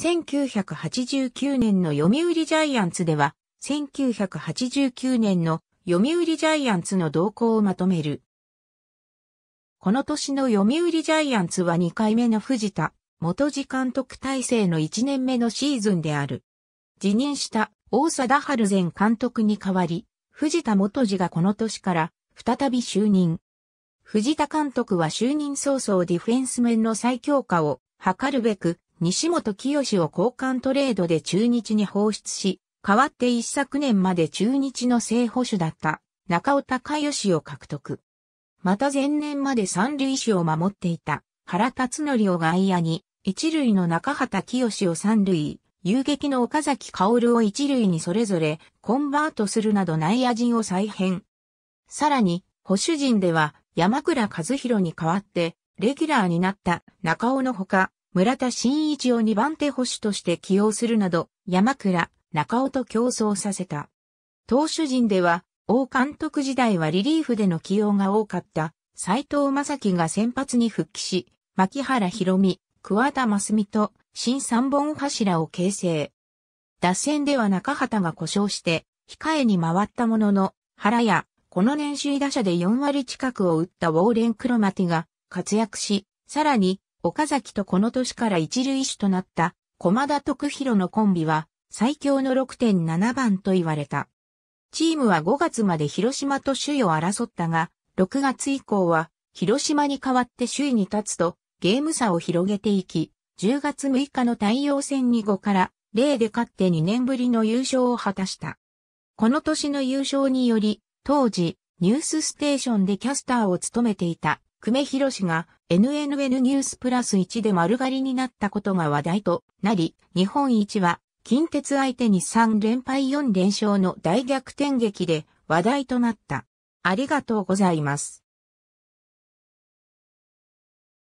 1989年の読売ジャイアンツでは、1989年の読売ジャイアンツの動向をまとめる。この年の読売ジャイアンツは2回目の藤田、元次監督体制の1年目のシーズンである。辞任した大貞春前監督に代わり、藤田元次がこの年から再び就任。藤田監督は就任早々ディフェンス面の再強化を図るべく、西本清を交換トレードで中日に放出し、代わって一昨年まで中日の正捕手だった中尾隆義を獲得。また前年まで三塁手を守っていた原辰則を外野に、一塁の中畑清を三塁、遊撃の岡崎薫を一塁にそれぞれコンバートするなど内野陣を再編。さらに、保守陣では山倉和弘に代わってレギュラーになった中尾のほか、村田真一を2番手保守として起用するなど、山倉、中尾と競争させた。投手陣では、王監督時代はリリーフでの起用が多かった、斎藤正樹が先発に復帰し、牧原博美、桑田真澄と、新三本柱を形成。脱線では中畑が故障して、控えに回ったものの、原や、この年首位打者で4割近くを打ったウォーレン・クロマティが活躍し、さらに岡崎とこの年から一塁手となった駒田徳弘のコンビは最強の6.7番と言われた。チームは5月まで広島と首位を争ったが、6月以降は広島に代わって首位に立つとゲーム差を広げていき、10月6日の太陽戦に5から0で勝って2年ぶりの優勝を果たした。この年の優勝により、当時、ニュースステーションでキャスターを務めていた、久米博が、NNN ニュースプラス1で丸刈りになったことが話題となり、日本一は、近鉄相手に3連敗4連勝の大逆転劇で話題となった。ありがとうございます。